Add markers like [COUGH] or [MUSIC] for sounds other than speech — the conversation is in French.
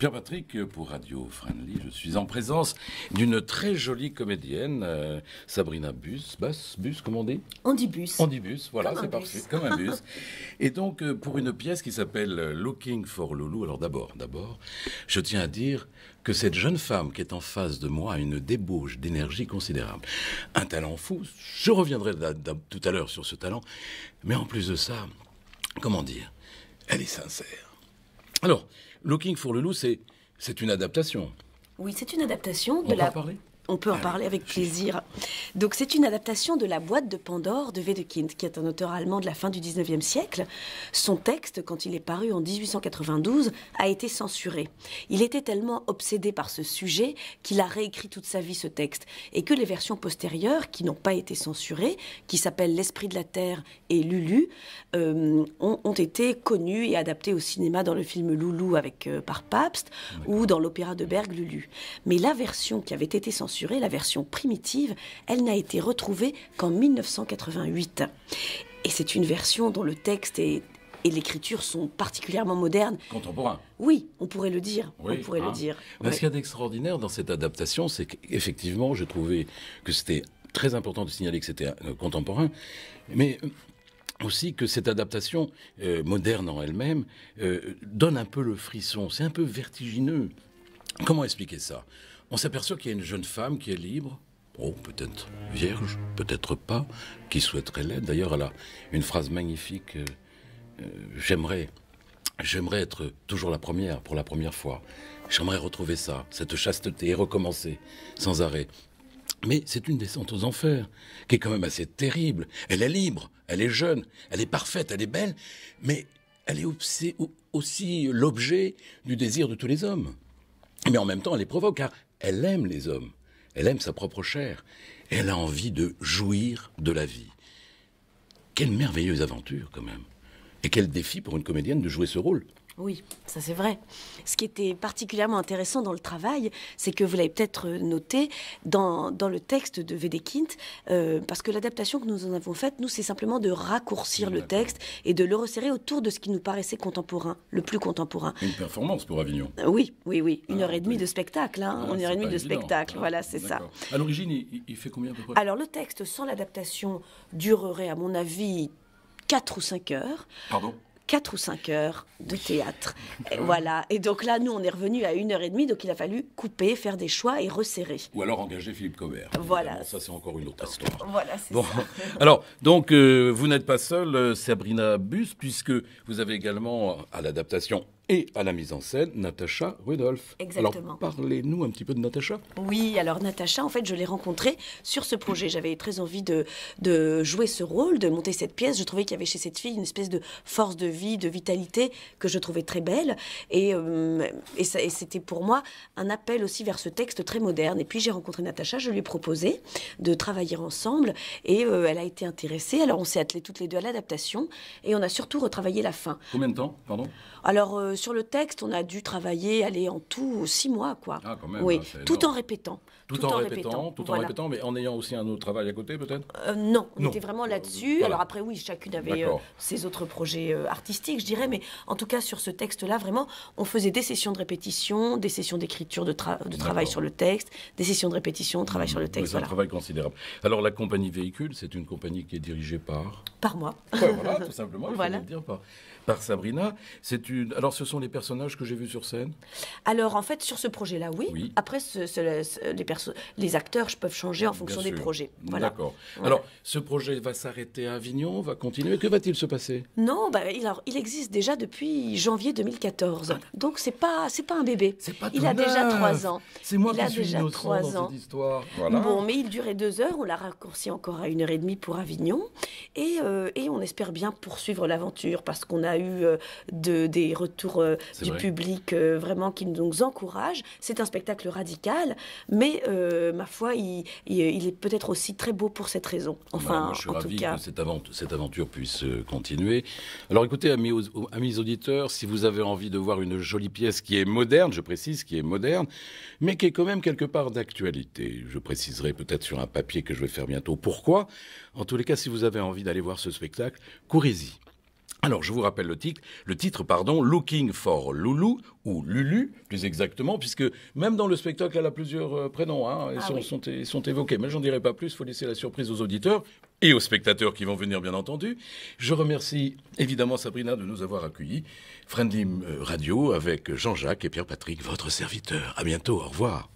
Pierre Patrick, pour Radio Friendly, je suis en présence d'une très jolie comédienne, euh, Sabrina Bus, Bus, Bus, comment on dit On voilà, c'est parfait, comme un bus. [LAUGHS] Et donc, euh, pour une pièce qui s'appelle euh, Looking for Loulou, alors d'abord, d'abord, je tiens à dire que cette jeune femme qui est en face de moi a une débauche d'énergie considérable. Un talent fou, je reviendrai tout à l'heure sur ce talent, mais en plus de ça, comment dire, elle est sincère. Alors, Looking for Lulu, c'est une adaptation. Oui, c'est une adaptation de la on peut en ah parler avec plaisir. Donc c'est une adaptation de La boîte de Pandore de Wedekind, qui est un auteur allemand de la fin du 19e siècle. Son texte, quand il est paru en 1892, a été censuré. Il était tellement obsédé par ce sujet qu'il a réécrit toute sa vie ce texte, et que les versions postérieures, qui n'ont pas été censurées, qui s'appellent L'Esprit de la Terre et Lulu, euh, ont, été connues et adaptées au cinéma dans le film Loulou avec, euh, par Pabst, ou dans l'opéra de Berg, Lulu. Mais la version qui avait été censurée, la version primitive, elle n'a été retrouvée qu'en 1988. Et c'est une version dont le texte et l'écriture sont particulièrement modernes. Contemporains. Oui, on pourrait le dire. on pourrait le hein. dire. Ce qu'il y a d'extraordinaire dans cette adaptation, c'est qu'effectivement, j'ai trouvé que c'était très important de signaler que c'était euh, contemporain, mais euh, aussi que cette adaptation euh, moderne en elle-même donne un peu le frisson. C'est un peu vertigineux. Comment expliquer ça on s'aperçoit qu'il y a une jeune femme qui est libre, oh, peut-être vierge, peut-être pas, qui souhaiterait l'aide. D'ailleurs, elle a une phrase magnifique euh, euh, J'aimerais. J'aimerais être toujours la première pour la première fois. J'aimerais retrouver ça, cette chasteté et recommencer sans arrêt. Mais c'est une descente aux enfers, qui est quand même assez terrible. Elle est libre, elle est jeune, elle est parfaite, elle est belle, mais elle est aussi l'objet du désir de tous les hommes mais en même temps, elle les provoque, car elle aime les hommes, elle aime sa propre chair, elle a envie de jouir de la vie. Quelle merveilleuse aventure, quand même. Et quel défi pour une comédienne de jouer ce rôle. Oui, ça c'est vrai. Ce qui était particulièrement intéressant dans le travail, c'est que vous l'avez peut-être noté dans, le texte de Védekint, euh, parce que l'adaptation que nous en avons faite, nous, c'est simplement de raccourcir le texte et de le resserrer autour de ce qui nous paraissait contemporain, le plus contemporain. Une performance pour Avignon. Euh, oui, oui, oui. Ah, une heure et demie de spectacle, hein. Ah, une heure et demie de spectacle, ah, voilà, c'est ça. À l'origine, il, fait combien Alors le texte sans l'adaptation durerait, à mon avis, 4 ou 5 heures. Pardon 4 ou cinq heures de théâtre. Ah. voilà. Et donc là, nous, on est revenu à une heure et demie, donc il a fallu couper, faire des choix et resserrer. Ou alors engager Philippe Cobert. Voilà. ça, c'est encore une autre euh, histoire. Voilà, bon. [LAUGHS] Alors, donc, euh, vous n'êtes pas seul, euh, Sabrina Bus, puisque vous avez également, à l'adaptation et à la mise en scène Natacha Rudolph. Exactement. parlez-nous un petit peu de Natacha. Oui, alors Natacha, en fait, je l'ai rencontrée sur ce projet. J'avais très envie de, de jouer ce rôle, de monter cette pièce. Je trouvais qu'il y avait chez cette fille une espèce de force de vie, de vitalité que je trouvais très belle. Et, euh, et, c'était pour moi un appel aussi vers ce texte très moderne. Et puis j'ai rencontré Natacha, je lui ai proposé de travailler ensemble et euh, elle a été intéressée. Alors on s'est attelés toutes les deux à l'adaptation et on a surtout retravaillé la fin. Combien de temps, pardon Alors euh, sur le texte, on a dû travailler, aller en tout six mois, quoi. Ah, quand même, oui, hein, tout en répétant. Tout, en, répétant, tout en répétant, mais en ayant aussi un autre travail à côté, peut-être euh, Non, on était vraiment euh, là-dessus. Alors après, oui, chacune avait euh, ses autres projets artistiques, je dirais, mais en tout cas, sur ce texte-là, vraiment, on faisait des sessions de répétition, des sessions d'écriture, de, travail sur le texte, des sessions de répétition, travail sur le texte. C'est un travail considérable. Alors, la compagnie Véhicule, c'est une compagnie qui est dirigée par par moi. voilà, tout simplement, [LAUGHS] voilà. dire par, par Sabrina. C'est une. Alors, ce sont les personnages que j'ai vus sur scène. Alors, en fait, sur ce projet-là, oui. Après, ce, les personnes les acteurs, je peuvent changer en fonction des projets. Voilà. D'accord. Alors, ce projet va s'arrêter à Avignon, va continuer. Que va-t-il se passer Non, bah, il, alors, il existe déjà depuis janvier 2014. Ah, Donc, c'est pas, c'est pas un bébé. Pas il a déjà trois ans. C'est moi qui suis déjà trois ans. Dans cette histoire. Bon, mais il durait deux heures. On l'a raccourci encore à une heure et demie pour Avignon. Et euh, euh, et on espère bien poursuivre l'aventure parce qu'on a eu euh, des retours euh, du public vraiment qui nous encourage. C'est un spectacle radical, mais ma foi, il, est peut-être aussi très beau pour cette raison. Enfin, je suis en ravi tout cas. que cette aventure, puisse continuer. Alors écoutez, amis auditeurs, si vous avez envie de voir une jolie pièce qui est moderne, je précise, qui est moderne, mais qui est quand même quelque part d'actualité, je préciserai peut-être sur un papier que je vais faire bientôt. Pourquoi En tous les cas, si vous avez envie d'aller voir ce spectacle, courez-y. Alors, je vous rappelle le titre, le titre, pardon, Looking for Lulu ou Lulu, plus exactement, puisque même dans le spectacle, elle a plusieurs euh, prénoms, hein, ah ils sont, évoqués. Mais je n'en dirai pas plus, il faut laisser la surprise aux auditeurs et aux spectateurs qui vont venir, bien entendu. Je remercie évidemment Sabrina de nous avoir accueillis. Friendly euh, Radio avec Jean-Jacques et Pierre-Patrick, votre serviteur. À bientôt, au revoir.